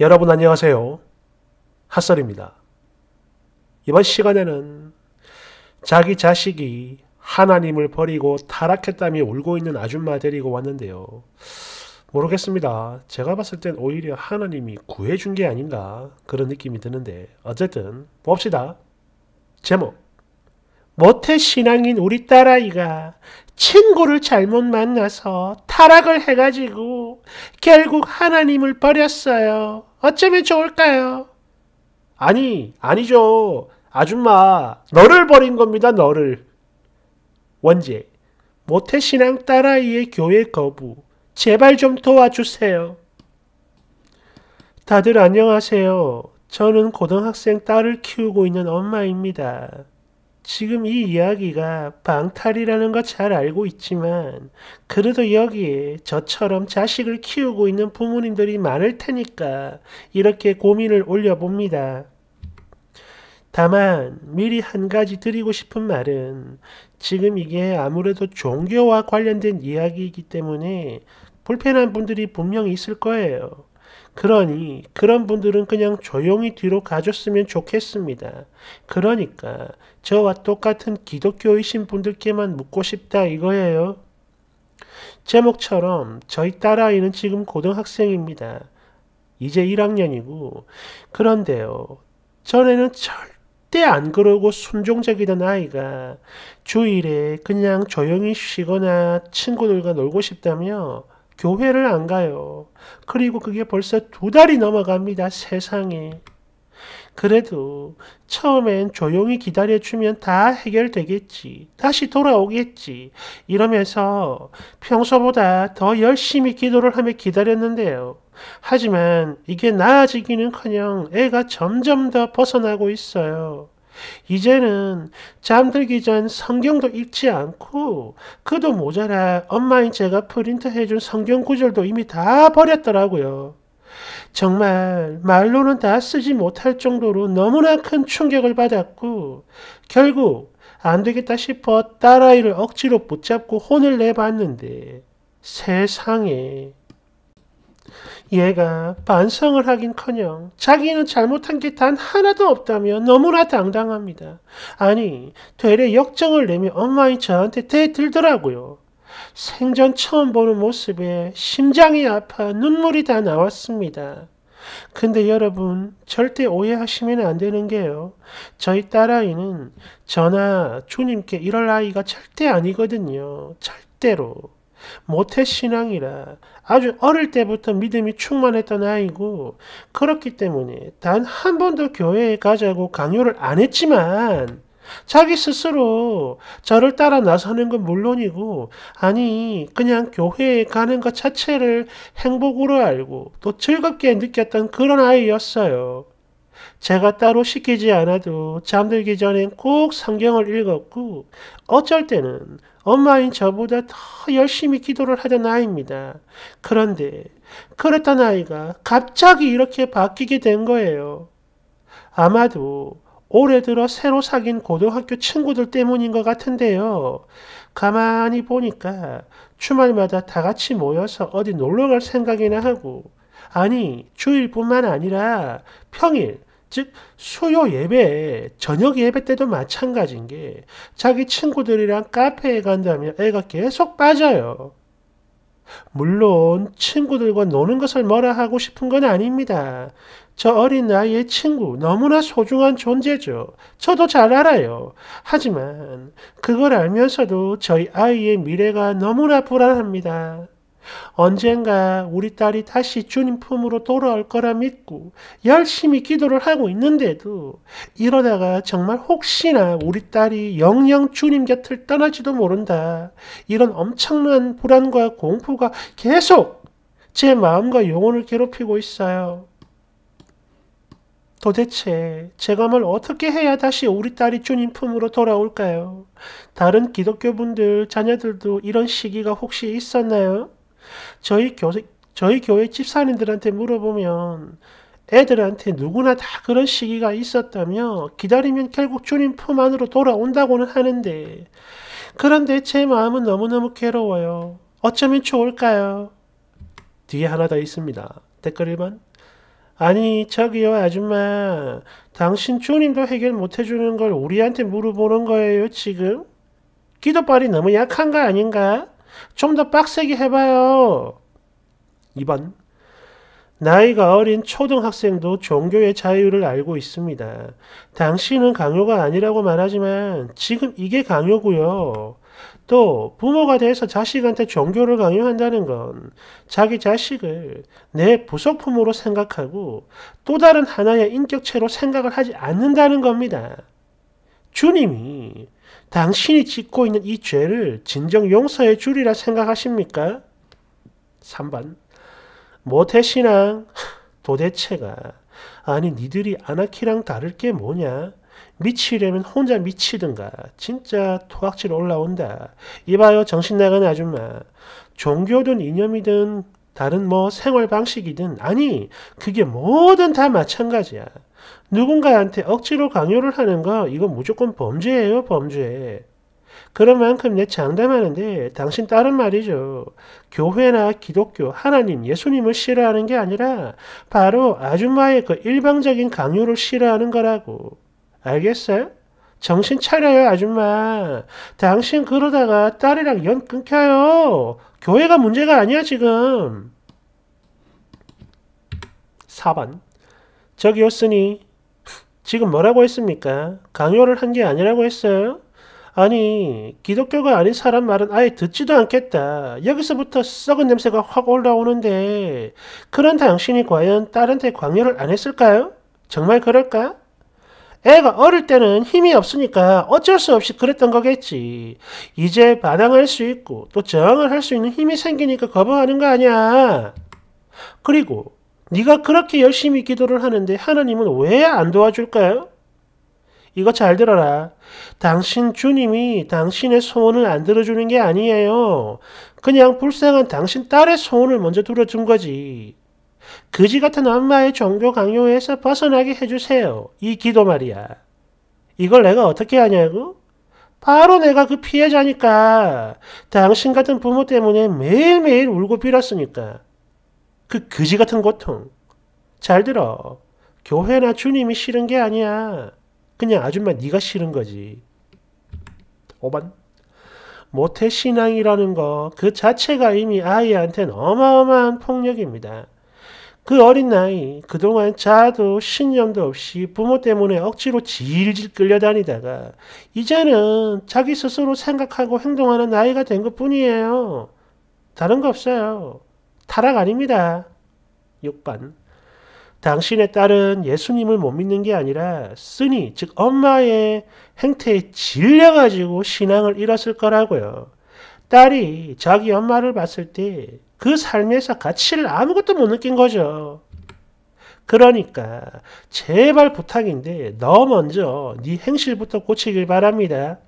여러분 안녕하세요. 핫설입니다. 이번 시간에는 자기 자식이 하나님을 버리고 타락했다며 울고 있는 아줌마 데리고 왔는데요. 모르겠습니다. 제가 봤을 땐 오히려 하나님이 구해준 게 아닌가 그런 느낌이 드는데 어쨌든 봅시다. 제목 모태신앙인 우리 딸아이가 친구를 잘못 만나서 타락을 해가지고 결국 하나님을 버렸어요. 어쩌면 좋을까요? 아니, 아니죠. 아줌마, 너를 버린 겁니다, 너를. 원제, 모태신앙 딸아이의 교회 거부. 제발 좀 도와주세요. 다들 안녕하세요. 저는 고등학생 딸을 키우고 있는 엄마입니다. 지금 이 이야기가 방탈이라는 거 잘 알고 있지만 그래도 여기에 저처럼 자식을 키우고 있는 부모님들이 많을 테니까 이렇게 고민을 올려봅니다. 다만 미리 한 가지 드리고 싶은 말은 지금 이게 아무래도 종교와 관련된 이야기이기 때문에 불편한 분들이 분명히 있을 거예요. 그러니 그런 분들은 그냥 조용히 뒤로 가줬으면 좋겠습니다. 그러니까 저와 똑같은 기독교이신 분들께만 묻고 싶다 이거예요. 제목처럼 저희 딸아이는 지금 고등학생입니다. 이제 1학년이고 그런데요. 전에는 절대 안 그러고 순종적이던 아이가 주일에 그냥 조용히 쉬거나 친구들과 놀고 싶다며 교회를 안 가요. 그리고 그게 벌써 두 달이 넘어갑니다. 세상에 그래도 처음엔 조용히 기다려주면 다 해결되겠지. 다시 돌아오겠지. 이러면서 평소보다 더 열심히 기도를 하며 기다렸는데요. 하지만 이게 나아지기는 커녕 애가 점점 더 벗어나고 있어요. 이제는 잠들기 전 성경도 읽지 않고 그도 모자라 엄마인 제가 프린트해준 성경 구절도 이미 다 버렸더라고요. 정말 말로는 다 쓰지 못할 정도로 너무나 큰 충격을 받았고 결국 안 되겠다 싶어 딸아이를 억지로 붙잡고 혼을 내봤는데 세상에 얘가 반성을 하긴커녕 자기는 잘못한 게 단 하나도 없다며 너무나 당당합니다. 아니 되레 역정을 내며 엄마인 저한테 대들더라고요. 생전 처음 보는 모습에 심장이 아파 눈물이 다 나왔습니다. 근데 여러분 절대 오해하시면 안 되는 게요. 저희 딸아이는 저나 주님께 이럴 아이가 절대 아니거든요. 절대로. 모태신앙이라 아주 어릴 때부터 믿음이 충만했던 아이고 그렇기 때문에 단 한 번도 교회에 가자고 강요를 안 했지만 자기 스스로 저를 따라 나서는 건 물론이고, 아니, 그냥 교회에 가는 것 자체를 행복으로 알고 또 즐겁게 느꼈던 그런 아이였어요. 제가 따로 시키지 않아도 잠들기 전엔 꼭 성경을 읽었고 어쩔 때는 엄마인 저보다 더 열심히 기도를 하던 아이입니다. 그런데 그랬던 아이가 갑자기 이렇게 바뀌게 된 거예요. 아마도 올해 들어 새로 사귄 고등학교 친구들 때문인 것 같은데요. 가만히 보니까 주말마다 다 같이 모여서 어디 놀러 갈 생각이나 하고, 아니, 주일뿐만 아니라 평일, 즉 수요 예배, 저녁 예배 때도 마찬가지인 게 자기 친구들이랑 카페에 간다면 애가 계속 빠져요. 물론 친구들과 노는 것을 뭐라 하고 싶은 건 아닙니다. 저 어린 나이의 친구 너무나 소중한 존재죠. 저도 잘 알아요. 하지만 그걸 알면서도 저희 아이의 미래가 너무나 불안합니다. 언젠가 우리 딸이 다시 주님 품으로 돌아올 거라 믿고 열심히 기도를 하고 있는데도 이러다가 정말 혹시나 우리 딸이 영영 주님 곁을 떠날지도 모른다. 이런 엄청난 불안과 공포가 계속 제 마음과 영혼을 괴롭히고 있어요. 도대체 제가 뭘 어떻게 해야 다시 우리 딸이 주님 품으로 돌아올까요? 다른 기독교분들, 자녀들도 이런 시기가 혹시 있었나요? 저희 교회, 저희 교회 집사님들한테 물어보면 애들한테 누구나 다 그런 시기가 있었다며 기다리면 결국 주님 품 안으로 돌아온다고는 하는데 그런데 제 마음은 너무너무 괴로워요. 어쩌면 좋을까요? 뒤에 하나 더 있습니다. 댓글 1번 아니 저기요 아줌마 당신 주님도 해결 못해주는 걸 우리한테 물어보는 거예요 지금? 기도빨이 너무 약한 거 아닌가? 좀더 빡세게 해봐요. 2번. 나이가 어린 초등학생도 종교의 자유를 알고 있습니다. 당신은 강요가 아니라고 말하지만 지금 이게 강요고요. 또 부모가 돼서 자식한테 종교를 강요한다는 건 자기 자식을 내 부속품으로 생각하고 또 다른 하나의 인격체로 생각을 하지 않는다는 겁니다. 주님이 당신이 짓고 있는 이 죄를 진정 용서해 주리라 생각하십니까? 3번 모태신앙 도대체가 아니 니들이 아나키랑 다를 게 뭐냐? 미치려면 혼자 미치든가. 진짜 토악질 올라온다. 이봐요 정신 나간 아줌마. 종교든 이념이든 다른 뭐 생활 방식이든 아니 그게 뭐든 다 마찬가지야. 누군가한테 억지로 강요를 하는 거이거 무조건 범죄예요 범죄. 그런 만큼 내 장담하는데 당신 딸은 말이죠. 교회나 기독교, 하나님, 예수님을 싫어하는 게 아니라 바로 아줌마의 그 일방적인 강요를 싫어하는 거라고. 알겠어요? 정신 차려요 아줌마. 당신 그러다가 딸이랑 연 끊겨요. 교회가 문제가 아니야 지금. 4번 저기였으니 지금 뭐라고 했습니까? 강요를 한 게 아니라고 했어요? 아니 기독교가 아닌 사람 말은 아예 듣지도 않겠다. 여기서부터 썩은 냄새가 확 올라오는데 그런 당신이 과연 딸한테 강요를 안 했을까요? 정말 그럴까? 애가 어릴 때는 힘이 없으니까 어쩔 수 없이 그랬던 거겠지. 이제 반항할 수 있고 또 저항을 할 수 있는 힘이 생기니까 거부하는 거 아니야. 그리고 네가 그렇게 열심히 기도를 하는데 하나님은 왜 안 도와줄까요? 이거 잘 들어라. 당신 주님이 당신의 소원을 안 들어주는 게 아니에요. 그냥 불쌍한 당신 딸의 소원을 먼저 들어준 거지. 그지 같은 엄마의 종교 강요에서 벗어나게 해주세요. 이 기도 말이야. 이걸 내가 어떻게 하냐고? 바로 내가 그 피해자니까. 당신 같은 부모 때문에 매일매일 울고 빌었으니까. 그 그지 같은 고통. 잘 들어. 교회나 주님이 싫은 게 아니야. 그냥 아줌마 네가 싫은 거지. 5번. 모태 신앙이라는 거 그 자체가 이미 아이한테는 어마어마한 폭력입니다. 그 어린 나이 그동안 자아도 신념도 없이 부모 때문에 억지로 질질 끌려다니다가 이제는 자기 스스로 생각하고 행동하는 나이가 된 것뿐이에요. 다른 거 없어요. 타락 아닙니다. 6번. 당신의 딸은 예수님을 못 믿는 게 아니라 쓰니, 즉 엄마의 행태에 질려가지고 신앙을 잃었을 거라고요. 딸이 자기 엄마를 봤을 때 그 삶에서 가치를 아무것도 못 느낀 거죠. 그러니까 제발 부탁인데 너 먼저 네 행실부터 고치길 바랍니다.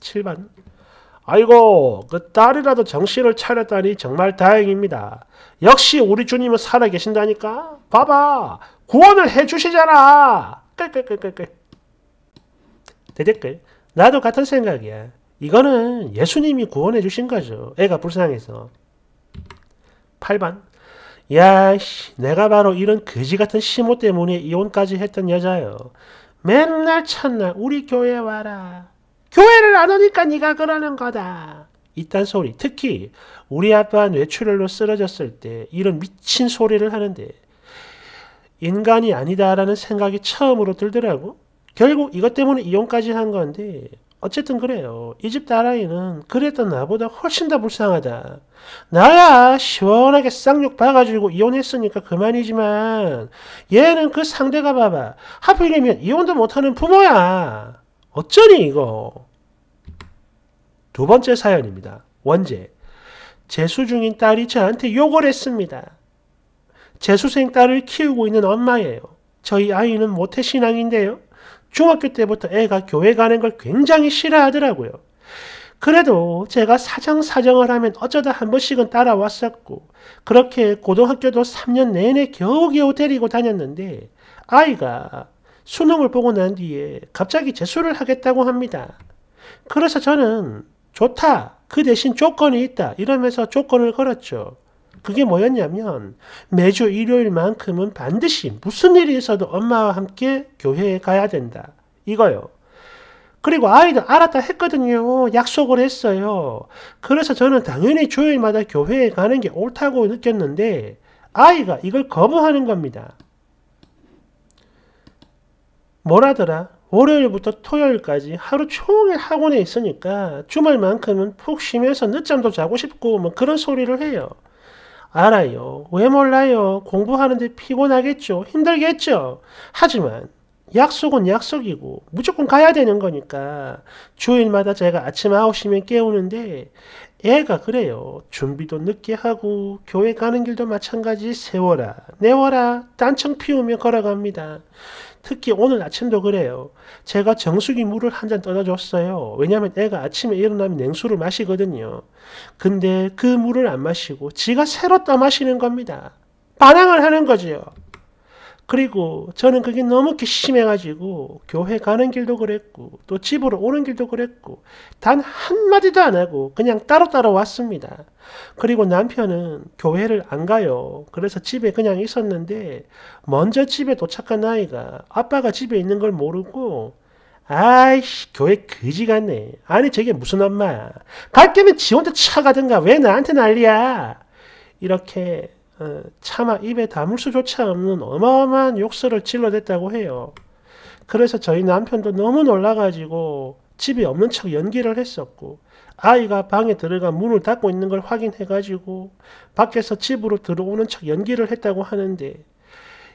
7번 아이고 그 딸이라도 정신을 차렸다니 정말 다행입니다. 역시 우리 주님은 살아계신다니까? 봐봐 구원을 해주시잖아. 끌끌끌끌끌 대댓글 나도 같은 생각이야. 이거는 예수님이 구원해 주신 거죠. 애가 불쌍해서. 8반 야, 씨, 내가 바로 이런 거지 같은 시모 때문에 이혼까지 했던 여자요. 맨날 첫날 우리 교회 와라. 교회를 안 오니까 네가 그러는 거다. 이딴 소리. 특히 우리 아빠 뇌출혈로 쓰러졌을 때 이런 미친 소리를 하는데 인간이 아니다라는 생각이 처음으로 들더라고. 결국 이것 때문에 이혼까지 한 건데 어쨌든 그래요. 이 집 딸아이는 그랬던 나보다 훨씬 더 불쌍하다. 나야 시원하게 쌍욕 봐가지고 이혼했으니까 그만이지만 얘는 그 상대가 봐봐. 하필이면 이혼도 못하는 부모야. 어쩌니 이거. 두 번째 사연입니다. 원제. 재수 중인 딸이 저한테 욕을 했습니다. 재수생 딸을 키우고 있는 엄마예요. 저희 아이는 모태신앙인데요. 중학교 때부터 애가 교회 가는 걸 굉장히 싫어하더라고요. 그래도 제가 사정사정을 하면 어쩌다 한 번씩은 따라왔었고, 그렇게 고등학교도 3년 내내 겨우겨우 데리고 다녔는데, 아이가 수능을 보고 난 뒤에 갑자기 재수를 하겠다고 합니다. 그래서 저는 좋다. 그 대신 조건이 있다. 이러면서 조건을 걸었죠. 그게 뭐였냐면 매주 일요일만큼은 반드시 무슨 일이 있어도 엄마와 함께 교회에 가야 된다. 이거요. 그리고 아이들 알았다 했거든요. 약속을 했어요. 그래서 저는 당연히 주일마다 교회에 가는 게 옳다고 느꼈는데 아이가 이걸 거부하는 겁니다. 뭐라더라? 월요일부터 토요일까지 하루 종일 학원에 있으니까 주말만큼은 푹 쉬면서 늦잠도 자고 싶고 뭐 그런 소리를 해요. 알아요. 왜 몰라요? 공부하는데 피곤하겠죠? 힘들겠죠? 하지만 약속은 약속이고 무조건 가야 되는 거니까 주일마다 제가 아침 9시면 깨우는데 애가 그래요. 준비도 늦게 하고 교회 가는 길도 마찬가지 세워라 내워라 딴청 피우며 걸어갑니다. 특히 오늘 아침도 그래요. 제가 정수기 물을 한 잔 떠다줬어요. 왜냐하면 애가 아침에 일어나면 냉수를 마시거든요. 근데 그 물을 안 마시고 지가 새로 떠 마시는 겁니다. 반항을 하는 거지요. 그리고 저는 그게 너무 심해가지고 교회 가는 길도 그랬고 또 집으로 오는 길도 그랬고 단 한마디도 안 하고 그냥 따로따로 왔습니다. 그리고 남편은 교회를 안 가요. 그래서 집에 그냥 있었는데 먼저 집에 도착한 아이가 아빠가 집에 있는 걸 모르고 아이씨 교회 그지 같네. 아니 저게 무슨 엄마야. 갈 게면 지 혼자 차 가든가 왜 나한테 난리야. 이렇게 어, 차마 입에 담을 수조차 없는 어마어마한 욕설을 질러댔다고 해요. 그래서 저희 남편도 너무 놀라가지고 집에 없는 척 연기를 했었고 아이가 방에 들어가 문을 닫고 있는 걸 확인해가지고 밖에서 집으로 들어오는 척 연기를 했다고 하는데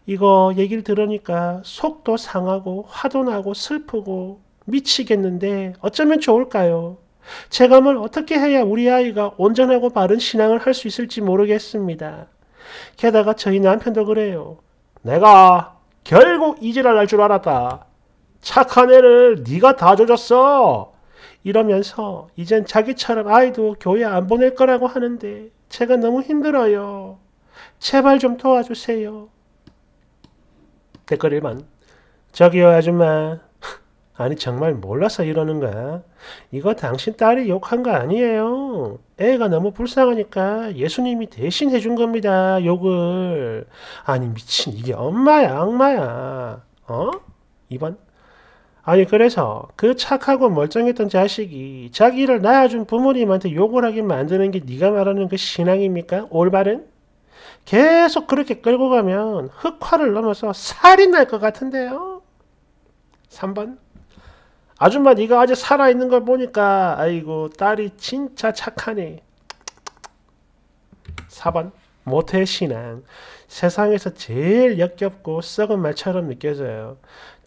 이거 얘기를 들으니까 속도 상하고 화도 나고 슬프고 미치겠는데 어쩌면 좋을까요? 체감을 어떻게 해야 우리 아이가 온전하고 바른 신앙을 할 수 있을지 모르겠습니다. 게다가 저희 남편도 그래요. 내가 결국 이지랄 할줄 알았다. 착한 애를 네가 다 조졌어. 이러면서 이젠 자기처럼 아이도 교회 안 보낼 거라고 하는데 제가 너무 힘들어요. 제발 좀 도와주세요. 댓글 1번 저기요 아줌마 아니 정말 몰라서 이러는 거야. 이거 당신 딸이 욕한 거 아니에요. 애가 너무 불쌍하니까 예수님이 대신 해준 겁니다. 욕을. 아니 미친 이게 엄마야 악마야. 어? 2번. 아니 그래서 그 착하고 멀쩡했던 자식이 자기를 낳아준 부모님한테 욕을 하게 만드는 게 네가 말하는 그 신앙입니까? 올바른? 계속 그렇게 끌고 가면 흑화를 넘어서 살이 날 것 같은데요. 3번 아줌마 네가 아직 살아있는 걸 보니까 아이고 딸이 진짜 착하네. 4번 모태신앙, 세상에서 제일 역겹고 썩은 말처럼 느껴져요.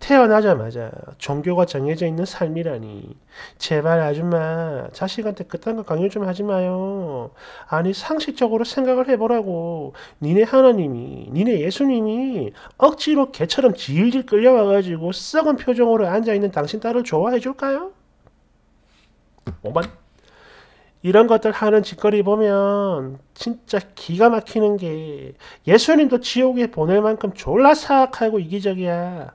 태어나자마자 종교가 정해져 있는 삶이라니. 제발 아줌마, 자식한테 그딴 거 강요 좀 하지 마요. 아니, 상식적으로 생각을 해보라고. 니네 하나님이, 니네 예수님이 억지로 개처럼 질질 끌려와가지고 썩은 표정으로 앉아있는 당신 딸을 좋아해줄까요? 5번. 이런 것들 하는 짓거리 보면 진짜 기가 막히는 게 예수님도 지옥에 보낼 만큼 졸라 사악하고 이기적이야.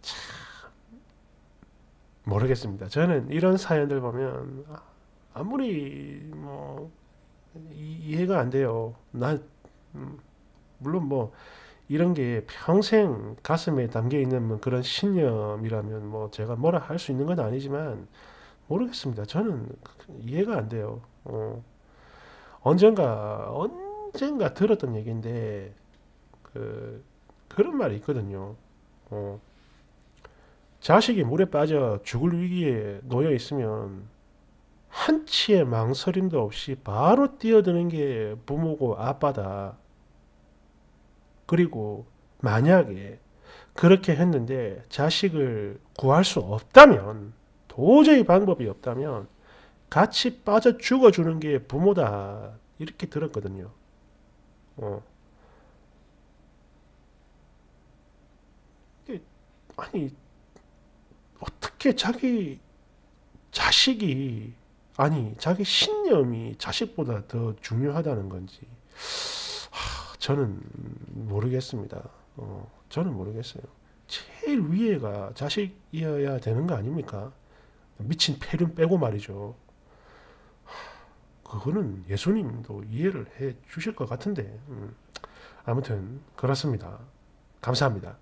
참 모르겠습니다. 저는 이런 사연들 보면 아무리 뭐 이해가 안 돼요. 난 음, 물론 뭐 이런 게 평생 가슴에 담겨 있는 뭐 그런 신념이라면 뭐 제가 뭐라 할 수 있는 건 아니지만 모르겠습니다. 저는 이해가 안 돼요. 어. 언젠가 언젠가 들었던 얘기인데 그 그런 말이 있거든요. 어. 자식이 물에 빠져 죽을 위기에 놓여 있으면 한치의 망설임도 없이 바로 뛰어드는 게 부모고 아빠다. 그리고 만약에 그렇게 했는데 자식을 구할 수 없다면 도저히 방법이 없다면 같이 빠져 죽어주는 게 부모다 이렇게 들었거든요. 어. 아니 어떻게 자기 자식이 아니 자기 신념이 자식보다 더 중요하다는 건지 저는 모르겠습니다. 어, 저는 모르겠어요. 제일 위에가 자식이어야 되는 거 아닙니까? 미친 폐륜 빼고 말이죠. 그거는 예수님도 이해를 해 주실 것 같은데. 음, 아무튼, 그렇습니다. 감사합니다.